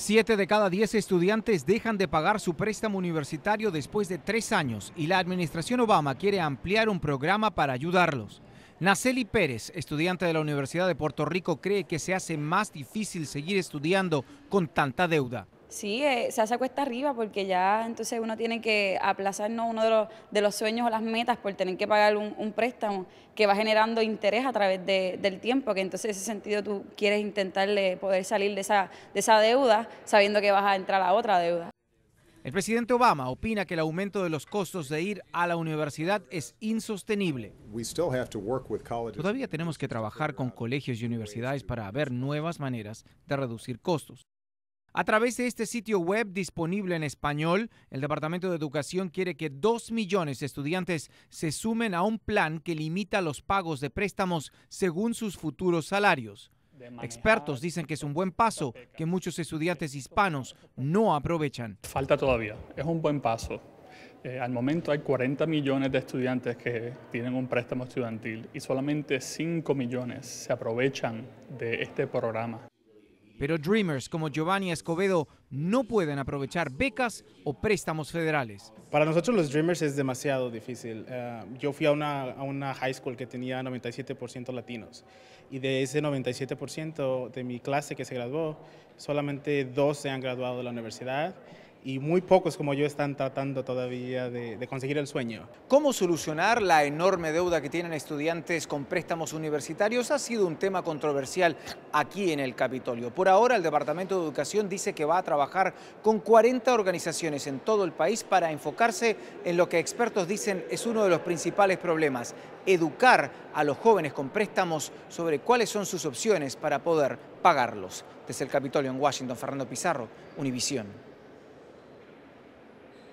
Siete de cada diez estudiantes dejan de pagar su préstamo universitario después de tres años y la administración Obama quiere ampliar un programa para ayudarlos. Naceli Pérez, estudiante de la Universidad de Puerto Rico, cree que se hace más difícil seguir estudiando con tanta deuda. Sí, eh, se hace cuesta arriba porque ya entonces uno tiene que aplazarnos uno de los, de los sueños o las metas por tener que pagar un, préstamo que va generando interés a través del tiempo, que entonces en ese sentido tú quieres intentarle eh, poder salir de esa, de esa deuda sabiendo que vas a entrar a otra deuda. El presidente Obama opina que el aumento de los costos de ir a la universidad es insostenible. Todavía tenemos que trabajar con colegios y universidades para ver nuevas maneras de reducir costos. A través de este sitio web disponible en español, el Departamento de Educación quiere que 2 millones de estudiantes se sumen a un plan que limita los pagos de préstamos según sus futuros salarios. Expertos dicen que es un buen paso que muchos estudiantes hispanos no aprovechan. Falta todavía, es un buen paso. Eh, al momento hay 40 millones de estudiantes que tienen un préstamo estudiantil y solamente 5 millones se aprovechan de este programa. Pero Dreamers como Giovanni Escobedo no pueden aprovechar becas o préstamos federales. Para nosotros los Dreamers es demasiado difícil. Eh, yo fui a una, a una, high school que tenía 97% latinos y de ese 97% de mi clase que se graduó, solamente dos se han graduado de la universidad y muy pocos como yo están tratando todavía de, conseguir el sueño. ¿Cómo solucionar la enorme deuda que tienen estudiantes con préstamos universitarios? Ha sido un tema controversial aquí en el Capitolio. Por ahora el Departamento de Educación dice que va a trabajar con 40 organizaciones en todo el país para enfocarse en lo que expertos dicen es uno de los principales problemas, educar a los jóvenes con préstamos sobre cuáles son sus opciones para poder pagarlos. Desde el Capitolio en Washington, Fernando Pizarro, Univisión.